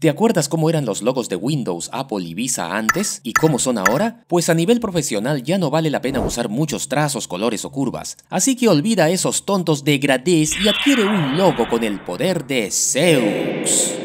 ¿Te acuerdas cómo eran los logos de Windows, Apple y Visa antes? ¿Y cómo son ahora? Pues a nivel profesional ya no vale la pena usar muchos trazos, colores o curvas. Así que olvida esos tontos degradés y adquiere un logo con el poder de Zeus.